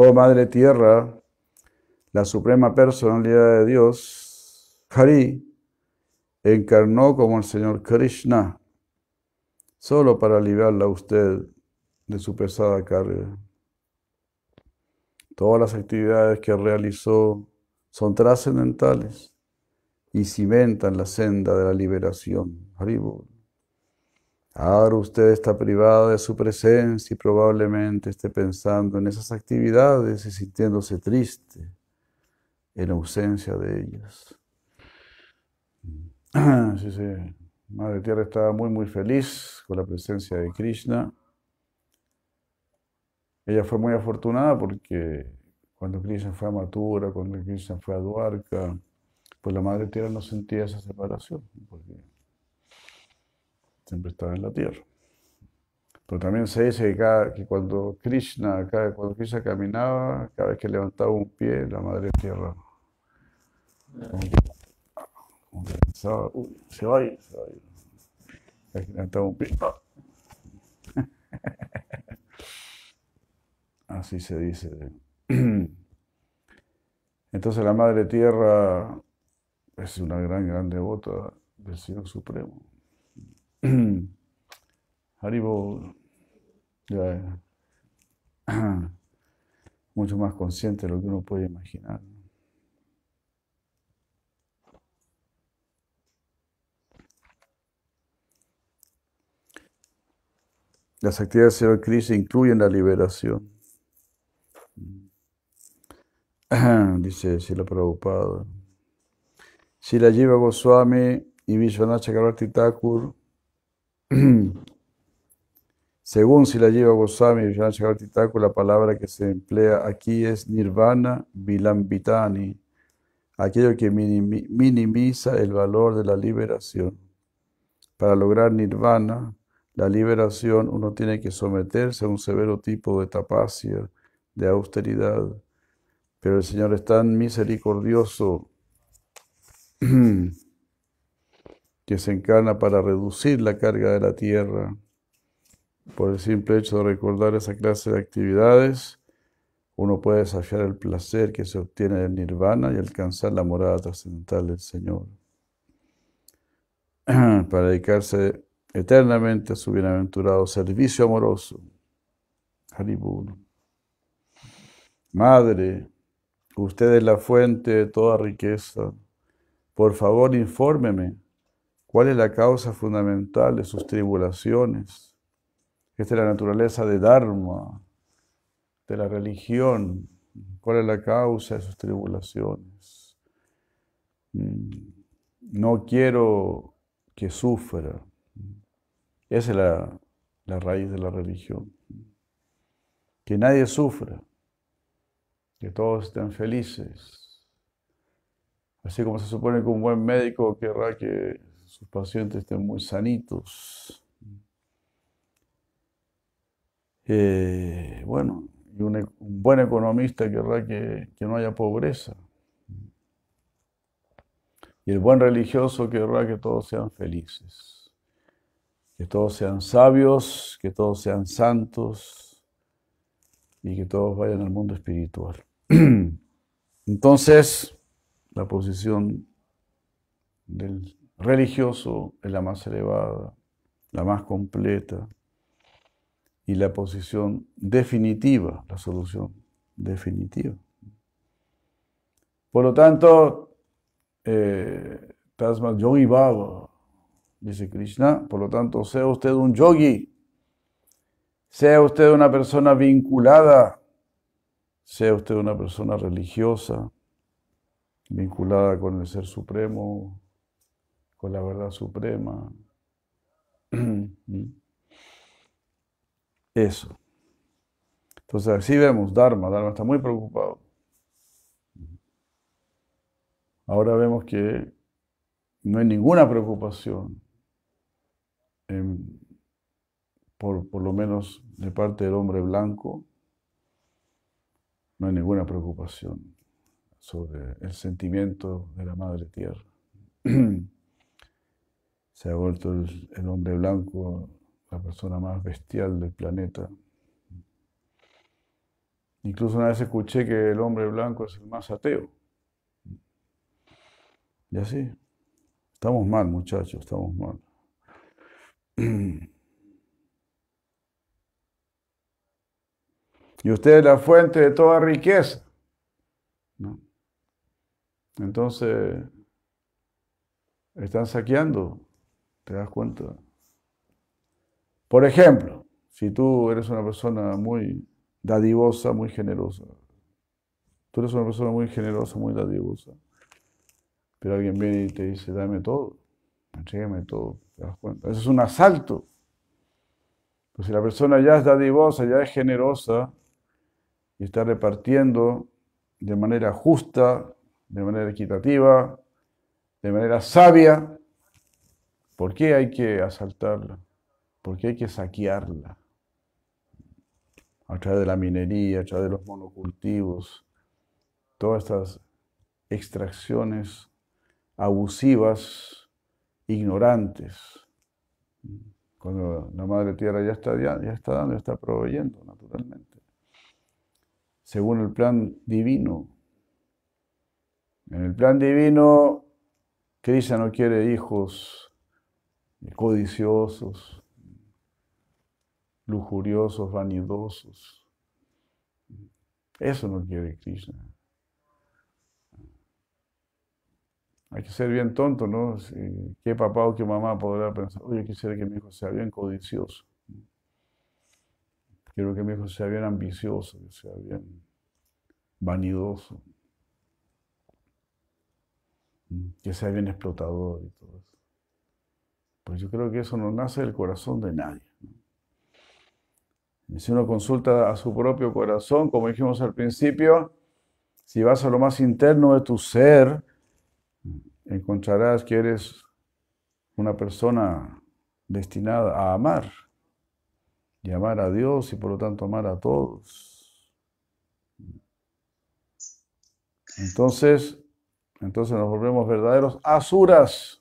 Oh Madre Tierra, la Suprema Personalidad de Dios, Hari, encarnó como el Señor Krishna, solo para liberarla a usted de su pesada carga. Todas las actividades que realizó son trascendentales y cimentan la senda de la liberación. Haribol. Ahora usted está privado de su presencia y probablemente esté pensando en esas actividades y sintiéndose triste en ausencia de ellas. Sí, sí. Madre Tierra estaba muy, muy feliz con la presencia de Krishna. Ella fue muy afortunada porque cuando Krishna fue a Mathura, cuando Krishna fue a Dwarka, pues la Madre Tierra no sentía esa separación. Porque siempre estaba en la tierra. Pero también se dice que, cuando, Krishna, cuando Krishna caminaba, cada vez que levantaba un pie, la madre tierra se va a se va a levantaba un pie. Así se dice. Entonces la madre tierra es una gran, gran devota del Señor Supremo. Haribo mucho más consciente de lo que uno puede imaginar. Las actividades de la crisis incluyen la liberación. Dice Sila Prabhupada. Sila lleva Goswami y Vishwanath Chakravarti Thakur Según si la lleva Goswami y la palabra que se emplea aquí es nirvana vilambitani, aquello que minimiza el valor de la liberación. Para lograr nirvana, la liberación, uno tiene que someterse a un severo tipo de tapacia, de austeridad. Pero el Señor es tan misericordioso que se encarna para reducir la carga de la tierra. Por el simple hecho de recordar esa clase de actividades, uno puede desafiar el placer que se obtiene del nirvana y alcanzar la morada trascendental del Señor. Para dedicarse eternamente a su bienaventurado servicio amoroso. Haribur. Madre, usted es la fuente de toda riqueza. Por favor, infórmeme ¿Cuál es la causa fundamental de sus tribulaciones? Esta es la naturaleza de Dharma, de la religión. ¿Cuál es la causa de sus tribulaciones? Mm, no quiero que sufra. Esa es la, la raíz de la religión. Que nadie sufra, que todos estén felices. Así como se supone que un buen médico querrá que sus pacientes estén muy sanitos. Eh, bueno, y e, un, buen economista querrá que, que no haya pobreza. Y el buen religioso querrá que todos sean felices, que todos sean sabios, que todos sean santos y que todos vayan al mundo espiritual. Entonces, la posición del religioso es la más elevada, la más completa y la posición definitiva, la solución definitiva. Por lo tanto, eh, Tasma Yogi Baba, dice Krishna, por lo tanto, sea usted un yogi, sea usted una persona vinculada, sea usted una persona religiosa, vinculada con el Ser Supremo, con la verdad suprema. Eso. Entonces, así vemos, Dharma, Dharma está muy preocupado. Ahora vemos que no hay ninguna preocupación, por, por lo menos de parte del hombre blanco, no hay ninguna preocupación sobre el sentimiento de la Madre Tierra. se ha vuelto el, hombre blanco la persona más bestial del planeta. Incluso una vez escuché que el hombre blanco es el más ateo. Y así. Estamos mal, muchachos, estamos mal. Y usted es la fuente de toda riqueza. ¿no? Entonces, están saqueando ¿Te das cuenta? Por ejemplo, si tú eres una persona muy dadivosa, muy generosa, tú eres una persona muy generosa, muy dadivosa, pero alguien viene y te dice, dame todo, entrégame todo, ¿te das cuenta? Eso es un asalto. Pues si la persona ya es dadivosa, ya es generosa y está repartiendo de manera justa, de manera equitativa, de manera sabia, ¿Por qué hay que asaltarla? ¿Por qué hay que saquearla? A través de la minería, a través de los monocultivos, todas estas extracciones abusivas, ignorantes. Cuando la madre tierra ya está, ya está dando, ya está proveyendo, naturalmente. Según el plan divino. En el plan divino, cristo no quiere hijos codiciosos, lujuriosos, vanidosos. Eso no quiere Krishna. Hay que ser bien tonto, ¿no? ¿Qué papá o qué mamá podrá pensar? Oye, quisiera que mi hijo sea bien codicioso. Quiero que mi hijo sea bien ambicioso, que sea bien vanidoso, que sea bien explotador y todo eso. Pues yo creo que eso no nace del corazón de nadie. Si uno consulta a su propio corazón, como dijimos al principio, si vas a lo más interno de tu ser, encontrarás que eres una persona destinada a amar, y amar a Dios y por lo tanto amar a todos. Entonces, entonces nos volvemos verdaderos asuras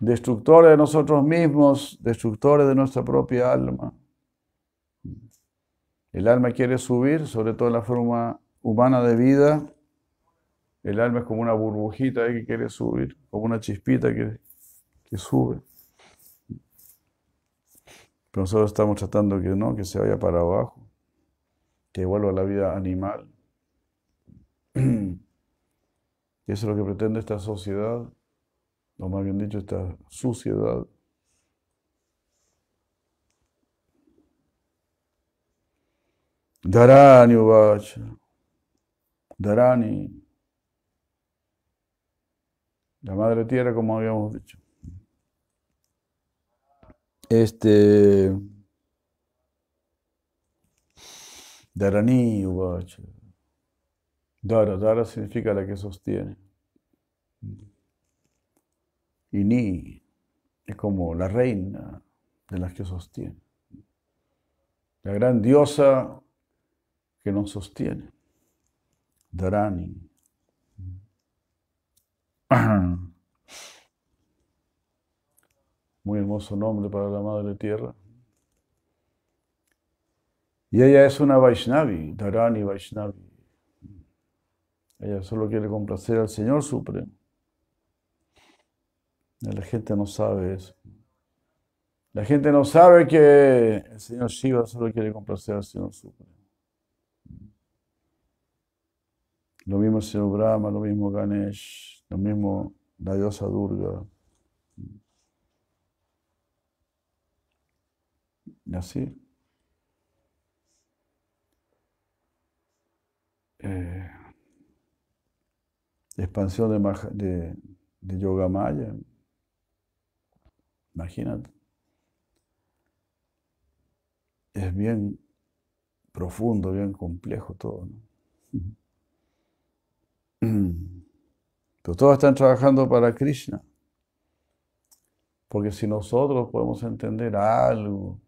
destructores de nosotros mismos, destructores de nuestra propia alma. El alma quiere subir, sobre todo en la forma humana de vida. El alma es como una burbujita que quiere subir, como una chispita que, sube. Pero nosotros estamos tratando que no, que se vaya para abajo, que vuelva a la vida animal. eso es lo que pretende esta sociedad lo más bien dicho, esta suciedad. Darani, Ubacha, Darani, la madre tierra, como habíamos dicho. Este. Darani, Ubacha, Dara, Dara significa la que sostiene ni es como la reina de las que sostiene, la gran diosa que nos sostiene, Dharani. Muy hermoso nombre para la Madre Tierra. Y ella es una Vaishnavi, Darani Vaishnavi. Ella solo quiere complacer al Señor Supremo. La gente no sabe eso. La gente no sabe que el señor Shiva solo quiere complacer al señor Supremo. Lo mismo el señor Brahma, lo mismo Ganesh, lo mismo la diosa Durga. Y así. Eh, expansión de, de, de maya Imagínate. Es bien profundo, bien complejo todo. Pero todos están trabajando para Krishna. Porque si nosotros podemos entender algo,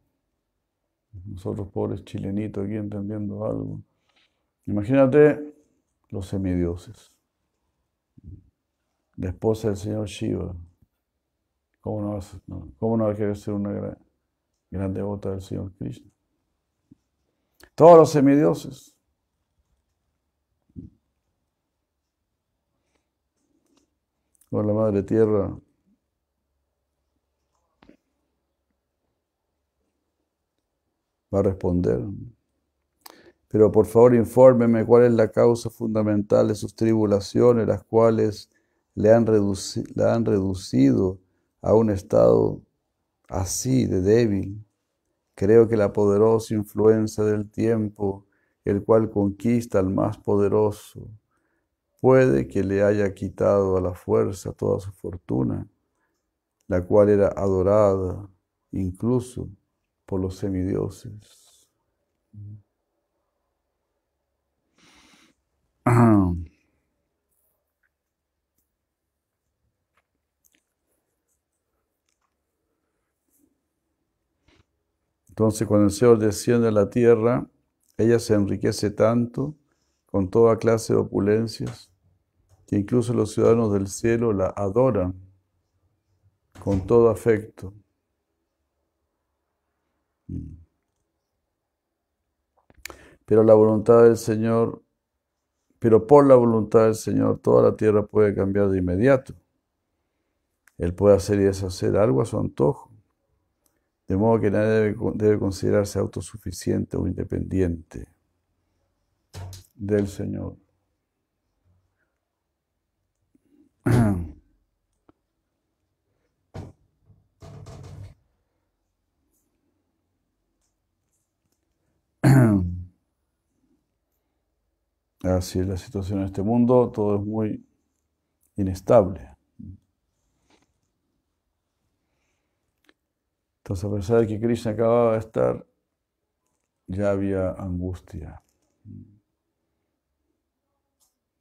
nosotros pobres chilenitos aquí entendiendo algo, imagínate los semidioses, la esposa del señor Shiva. ¿Cómo no, va a querer ser una gran, gran devota del Señor Krishna? Todos los semidioses. Con la Madre Tierra va a responder. Pero por favor infórmeme cuál es la causa fundamental de sus tribulaciones, las cuales le han, la han reducido a un estado así de débil. Creo que la poderosa influencia del tiempo, el cual conquista al más poderoso, puede que le haya quitado a la fuerza toda su fortuna, la cual era adorada incluso por los semidioses. Entonces, cuando el Señor desciende a la tierra, ella se enriquece tanto con toda clase de opulencias que incluso los ciudadanos del cielo la adoran con todo afecto. Pero la voluntad del Señor, pero por la voluntad del Señor toda la tierra puede cambiar de inmediato. Él puede hacer y deshacer algo a su antojo. De modo que nadie debe, considerarse autosuficiente o independiente del Señor. Así es la situación en este mundo, todo es muy inestable. Entonces, a pesar de que Cristo acababa de estar, ya había angustia.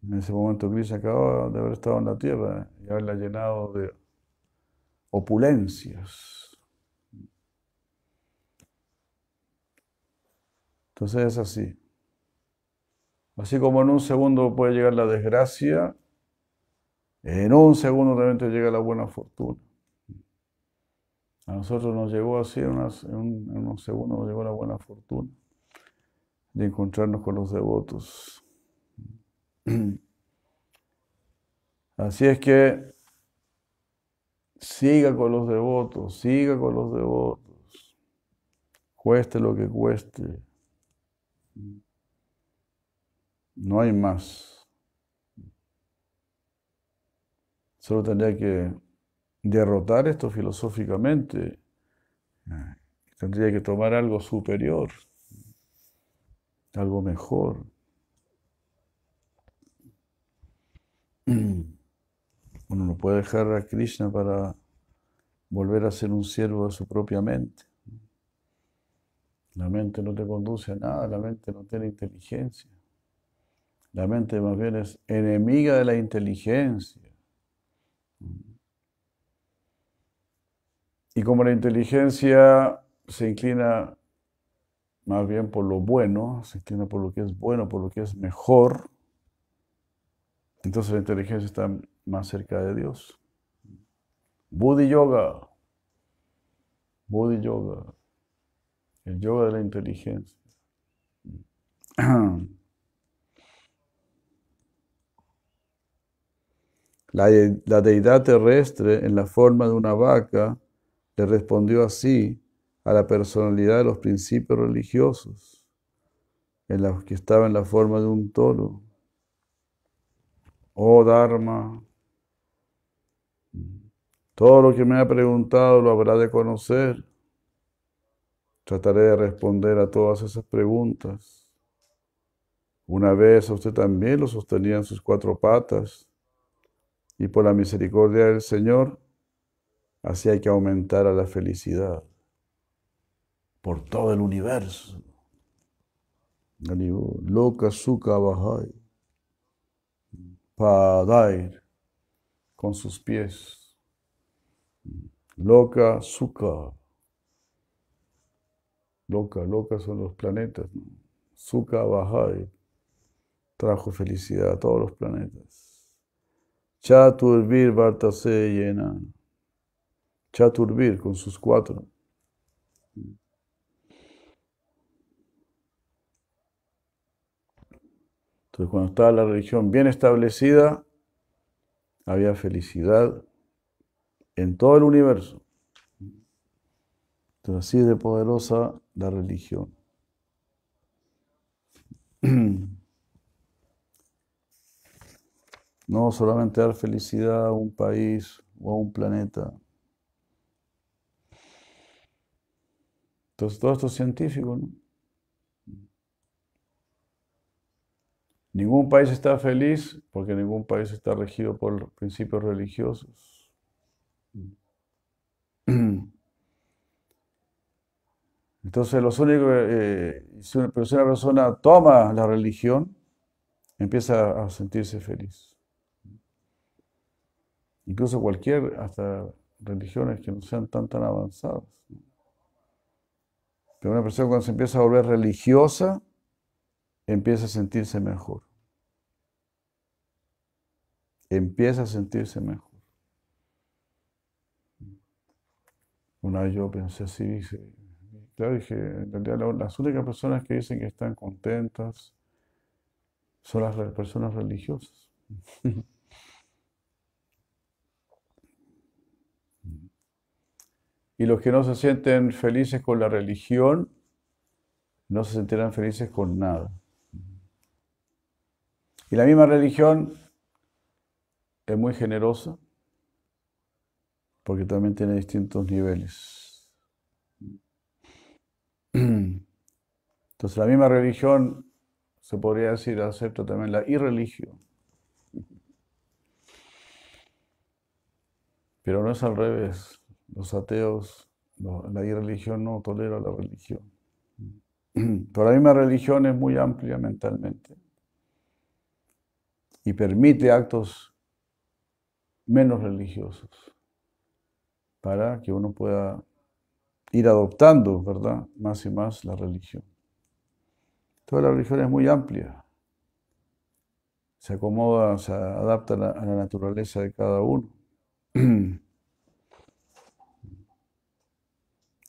En ese momento Krishna acababa de haber estado en la tierra y haberla llenado de opulencias. Entonces es así. Así como en un segundo puede llegar la desgracia, en un segundo también te llega la buena fortuna. A nosotros nos llegó así, en, unos segundos nos llegó la buena fortuna de encontrarnos con los devotos. Así es que siga con los devotos, siga con los devotos, cueste lo que cueste. No hay más. Solo tendría que derrotar esto filosóficamente. Eh, tendría que tomar algo superior, algo mejor. Uno no puede dejar a Krishna para volver a ser un siervo de su propia mente. La mente no te conduce a nada, la mente no tiene inteligencia. La mente más bien es enemiga de la inteligencia. Y como la inteligencia se inclina más bien por lo bueno, se inclina por lo que es bueno, por lo que es mejor, entonces la inteligencia está más cerca de Dios. Bodhi Yoga. Bodhi Yoga. El yoga de la inteligencia. la deidad terrestre en la forma de una vaca le respondió así a la personalidad de los principios religiosos, en los que estaba en la forma de un toro. Oh Dharma, todo lo que me ha preguntado lo habrá de conocer. Trataré de responder a todas esas preguntas. Una vez a usted también lo sostenía en sus cuatro patas y por la misericordia del Señor Así hay que aumentar a la felicidad por todo el universo. Loka Sukha Bahai, Padair, con sus pies. Loca Sukha. Loca, loca son los planetas. Sukha Bahai trajo felicidad a todos los planetas. Chaturvir Bartase Yenan. Chaturbir con sus cuatro. Entonces, cuando estaba la religión bien establecida, había felicidad en todo el universo. Entonces, así de poderosa la religión. No solamente dar felicidad a un país o a un planeta. Entonces, esto es científico, ¿no? Ningún país está feliz porque ningún país está regido por principios religiosos. Entonces, los únicos, eh, pero si una persona toma la religión, empieza a sentirse feliz. Incluso cualquier, hasta religiones que no sean tan tan avanzadas. ¿no? una persona cuando se empieza a volver religiosa, empieza a sentirse mejor. Empieza a sentirse mejor. Una vez yo pensé así, dije, claro, dije, en realidad las únicas personas que dicen que están contentas son las personas religiosas. Y los que no se sienten felices con la religión, no se sentirán felices con nada. Y la misma religión es muy generosa porque también tiene distintos niveles. Entonces la misma religión se podría decir acepta también la irreligión. Pero no es al revés. Los ateos, la irreligión no tolera la religión. Pero la misma religión es muy amplia mentalmente y permite actos menos religiosos para que uno pueda ir adoptando, ¿verdad?, más y más la religión. Toda la religión es muy amplia. Se acomoda, se adapta a la naturaleza de cada uno.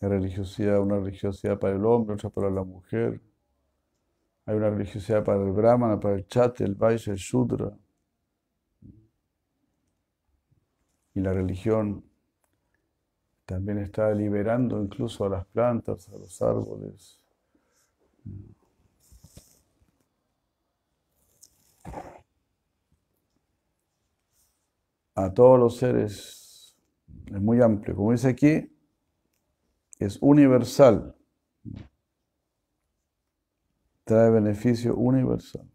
Hay religiosidad, una religiosidad para el hombre, otra para la mujer. Hay una religiosidad para el brahmana, para el chate, el vaisa, el sutra. Y la religión también está liberando incluso a las plantas, a los árboles. A todos los seres. Es muy amplio. Como dice aquí, es universal. Trae beneficio universal.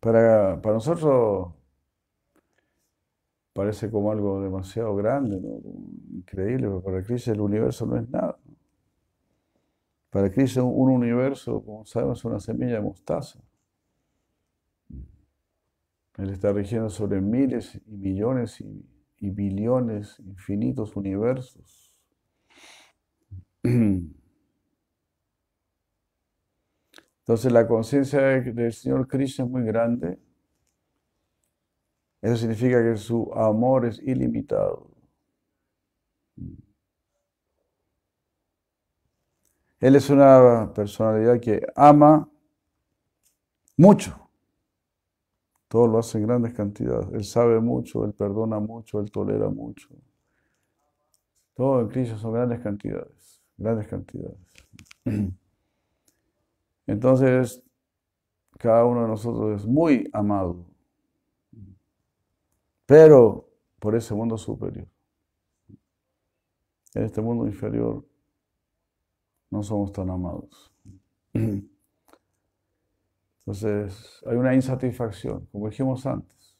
Para, para nosotros parece como algo demasiado grande, increíble, pero para Cristo el universo no es nada. Para Cristo un universo, como sabemos, es una semilla de mostaza. Él está rigiendo sobre miles y millones y y billones, infinitos universos. Entonces la conciencia del Señor cristo es muy grande. Eso significa que su amor es ilimitado. Él es una personalidad que ama mucho. Todo lo hace en grandes cantidades. Él sabe mucho, él perdona mucho, él tolera mucho. Todo en Cristo son grandes cantidades, grandes cantidades. Entonces, cada uno de nosotros es muy amado, pero por ese mundo superior. En este mundo inferior no somos tan amados. Entonces, hay una insatisfacción, como dijimos antes.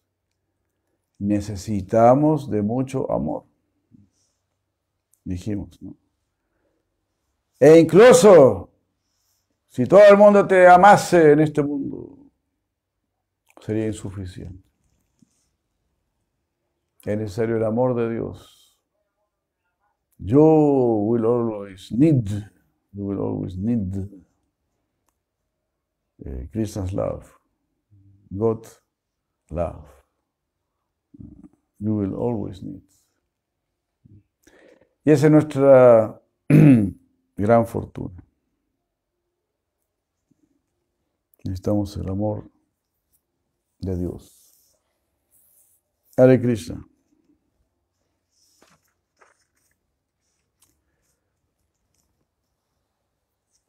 Necesitamos de mucho amor. Dijimos, ¿no? E incluso, si todo el mundo te amase en este mundo, sería insuficiente. Es necesario el amor de Dios. Yo will always need, you will always need eh, Krishna's love, God love. You will always need. Y esa es nuestra gran fortuna. Necesitamos el amor de Dios. Hare Krishna.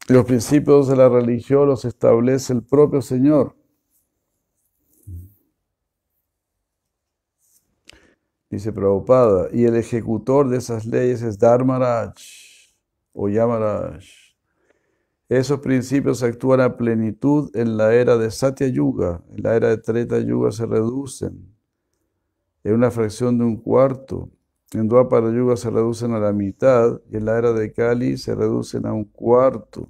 Los principios de la religión los establece el propio Señor. Dice Prabhupada, y el ejecutor de esas leyes es Dharmaraj o Yamaraj. Esos principios actúan a plenitud en la era de Satya Yuga, en la era de Treta Yuga se reducen en una fracción de un cuarto. En Dwapara Yuga se reducen a la mitad y en la era de Kali se reducen a un cuarto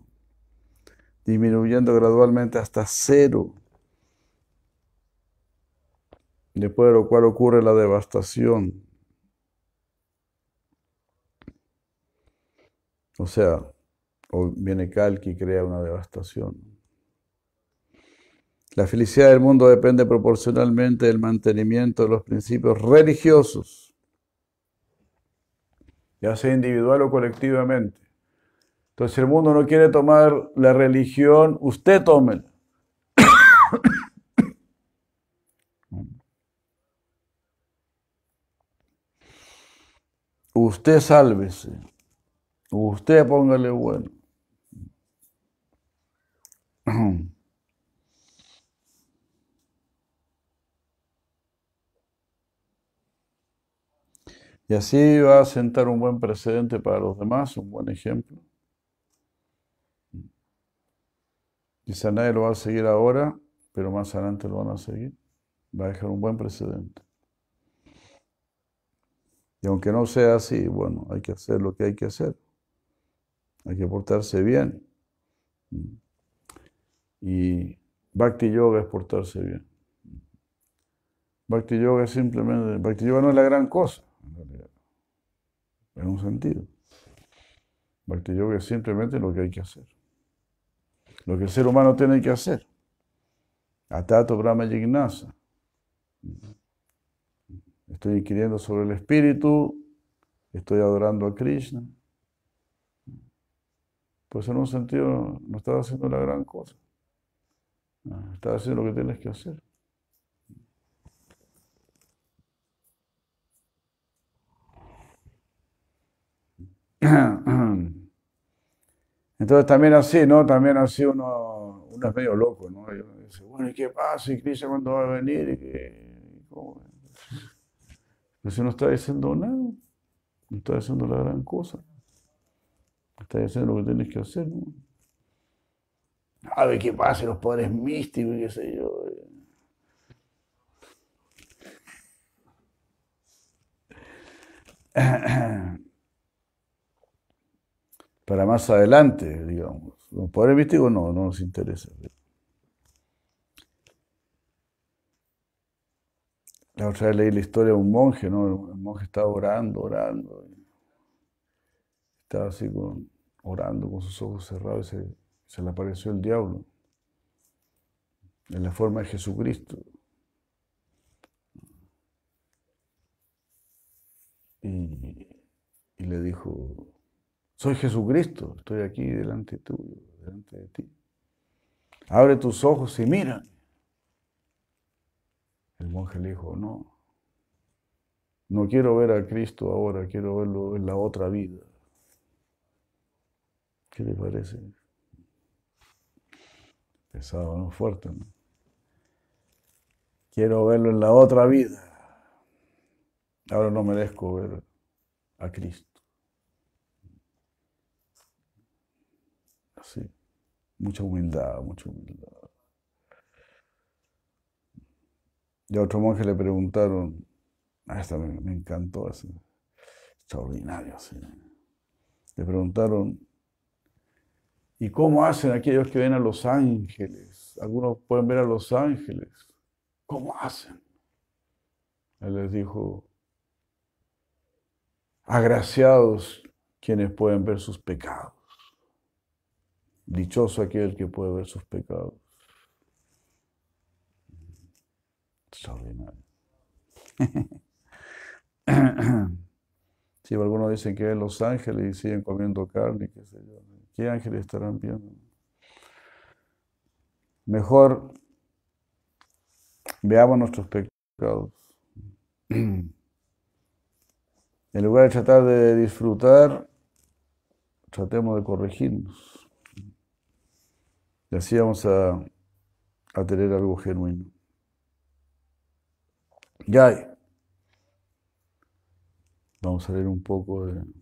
disminuyendo gradualmente hasta cero, después de lo cual ocurre la devastación. O sea, o viene Kalki y crea una devastación. La felicidad del mundo depende proporcionalmente del mantenimiento de los principios religiosos, ya sea individual o colectivamente. Entonces, si el mundo no quiere tomar la religión, usted tómela. usted sálvese. Usted póngale bueno. Y así va a sentar un buen precedente para los demás, un buen ejemplo. Quizá nadie lo va a seguir ahora, pero más adelante lo van a seguir. Va a dejar un buen precedente. Y aunque no sea así, bueno, hay que hacer lo que hay que hacer. Hay que portarse bien. Y Bhakti Yoga es portarse bien. Bhakti Yoga es simplemente. Bhakti Yoga no es la gran cosa, en realidad. En un sentido. Bhakti Yoga es simplemente lo que hay que hacer. Lo que el ser humano tiene que hacer. Atato Brahma Yignasa. Estoy inquiriendo sobre el espíritu, estoy adorando a Krishna. Pues en un sentido no estás haciendo la gran cosa. Ah, estás haciendo lo que tienes que hacer. Entonces también así, ¿no? También así uno, uno es medio loco, ¿no? dice, bueno, ¿y qué pasa? ¿Y Cristo cuándo va a venir? ¿Y qué? Pero si no está diciendo nada, no está diciendo la gran cosa. Está diciendo lo que tienes que hacer, ¿no? A ver qué pasa, los poderes místicos y qué sé yo. para más adelante, digamos. Los poderes místicos no, no nos interesa. La otra vez leí la historia de un monje, ¿no? El monje estaba orando, orando. Estaba así con, orando con sus ojos cerrados y se, le apareció el diablo. En la forma de Jesucristo. y le dijo, soy Jesucristo, estoy aquí delante tuyo, delante de ti. Abre tus ojos y mira. El monje le dijo, no, no quiero ver a Cristo ahora, quiero verlo en la otra vida. ¿Qué le parece? Pesado, ¿no? Fuerte, ¿no? Quiero verlo en la otra vida. Ahora no merezco ver a Cristo. Sí. Mucha humildad, mucha humildad. Y a otro monje le preguntaron, ah, esta me, encantó, así, extraordinario. Así. Le preguntaron, ¿y cómo hacen aquellos que ven a los ángeles? Algunos pueden ver a los ángeles. ¿Cómo hacen? Él les dijo, agraciados quienes pueden ver sus pecados. Dichoso aquel que puede ver sus pecados. Extraordinario. Si algunos dicen que en Los Ángeles y siguen comiendo carne, qué sé yo, ¿qué ángeles estarán viendo? Mejor veamos nuestros pecados. En lugar de tratar de disfrutar, tratemos de corregirnos. Y así vamos a, tener algo genuino. ya Vamos a leer un poco de...